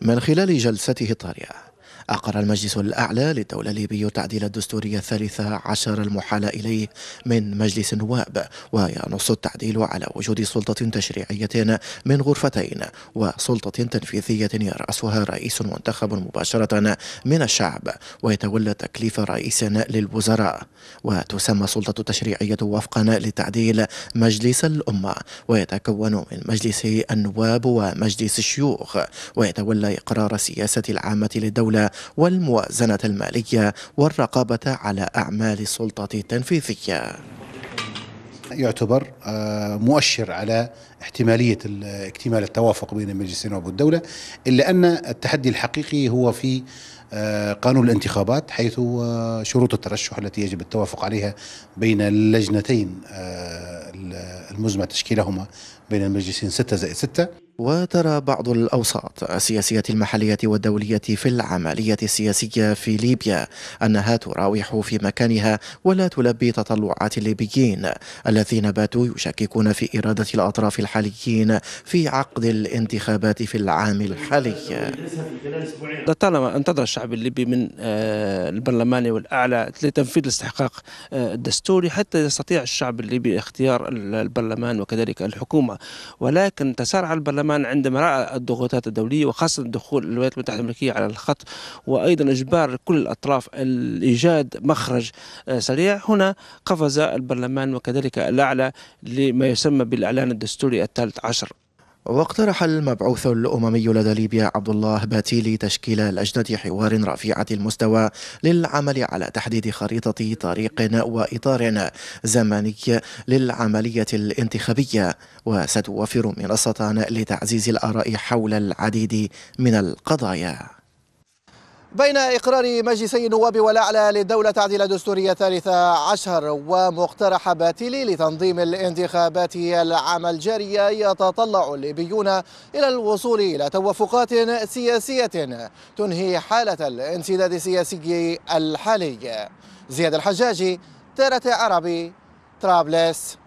من خلال جلسته الطارئه أقر المجلس الأعلى للدولة الليبي تعديل الدستورية الثالثة عشر المحال إليه من مجلس النواب وينص التعديل على وجود سلطة تشريعية من غرفتين وسلطة تنفيذية يرأسها رئيس منتخب مباشرة من الشعب ويتولى تكليف رئيس للوزراء وتسمى السلطة التشريعية وفقا لتعديل مجلس الأمة ويتكون من مجلس النواب ومجلس الشيوخ ويتولى إقرار السياسة العامة للدولة والموازنة المالية والرقابة على أعمال السلطة التنفيذية يعتبر آه، مؤشر على احتمالية اكتمال التوافق بين المجلسين والدولة إلا أن التحدي الحقيقي هو في آه، قانون الانتخابات حيث آه، شروط الترشح التي يجب التوافق عليها بين اللجنتين آه، المزمع تشكيلهما بين المجلسين 6 زائد 6 وترى بعض الأوساط السياسية المحلية والدولية في العملية السياسية في ليبيا أنها تراوح في مكانها ولا تلبي تطلعات الليبيين الذين باتوا يشككون في إرادة الأطراف الحالية الحاليين في عقد الانتخابات في العام الحالي طالما انتظر الشعب الليبي من آه، البرلمان والأعلى لتنفيذ الاستحقاق الدستوري آه، حتى يستطيع الشعب الليبي اختيار البرلمان وكذلك الحكومة ولكن تسارع البرلمان عندما رأى الضغوطات الدولية وخاصة دخول الولايات المتحدة الأمريكية على الخط وأيضا إجبار كل الأطراف الإيجاد مخرج آه، سريع هنا قفز البرلمان وكذلك الأعلى لما يسمى بالإعلان الدستوري الثالث عشر واقترح المبعوث الأممي لدى ليبيا عبد الله باتيلي تشكيل لجنة حوار رفيعة المستوى للعمل على تحديد خريطة طريق وإطار زمني للعملية الانتخابية وستوفر منصة لتعزيز الآراء حول العديد من القضايا بين إقرار مجلسي النواب والأعلى للدولة تعديل دستورية ثالثة عشر ومقترح باتيلي لتنظيم الانتخابات العام الجارية يتطلع الليبيون إلى الوصول إلى توافقات سياسية تنهي حالة الانسداد السياسي الحالي زياد الحجاجي تارة عربي طرابلس